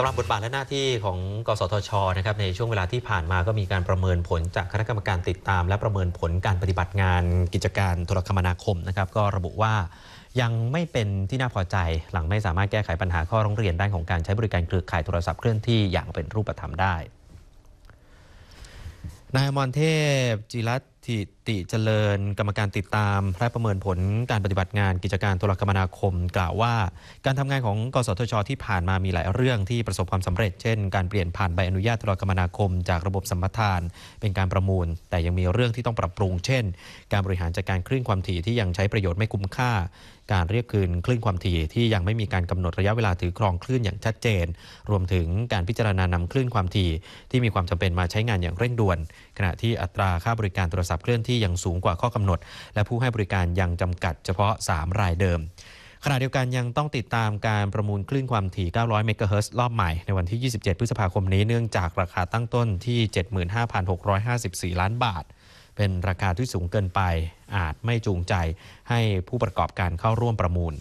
สำหรับบทบาทและหน้าที่ของ กสทชนะครับในช่วงเวลาที่ผ่านมาก็มีการประเมินผลจากคณะกรรมการติดตาม และประเมินผลการปฏิบัติงานกิจการโทรคมนาคมนะครับก็ระบุว่ายังไม่เป็นที่น่าพอใจหลังไม่สามารถแก้ไขปัญหาข้อร้องเรียนด้านของการใช้บริการเครือข่ายโทรศัพท์เคลื่อนที่อย่างเป็นรูปธรรมได้ นายมรเทพจิรัติติเจริญกรรมการติดตามและประเมินผลการปฏิบัติงานกิจการโทรคมนาคม กล่าวว่า การทำงานของ กสทชที่ผ่านมามีหลายเรื่องที่ประสบความสำเร็จเช่นการเปลี่ยนผ่านใบอนุญาตโทรคมนาคม จากระบบสัมปทาน เป็นการประมูล แต่ยังมีเรื่องที่ต้องปรับปรุง เช่น การบริหารจัดการคลื่นความถี่ที่ยังใช้ประโยชน์ไม่คุ้มค่า การเรียกคืนคลื่นความถี่ที่ยังไม่มีการกำหนดระยะเวลาถือครองคลื่นอย่างชัดเจน รวมถึงการพิจารณานำคลื่นความถี่ ที่มีความจำเป็นมาใช้งานอย่างเร่งด่วน ขณะที่อัตราค่าบริการโทรศัพท์บเคลื่อนที่อย่างสูงกว่าข้อกำหนด และผู้ให้บริการยังจำกัดเฉพาะ 3 รายเดิมขณะเดียวกันยังต้องติดตามการประมูลคลื่นความถี่ 900 เมกะเฮิรตซ์รอบใหม่ในวันที่ 27 พฤษภาคมนี้เนื่องจากราคาตั้งต้นที่ 75,654 ล้านบาท เป็นราคาที่สูงเกินไป อาจไม่จูงใจให้ผู้ประกอบการเข้าร่วมประมูล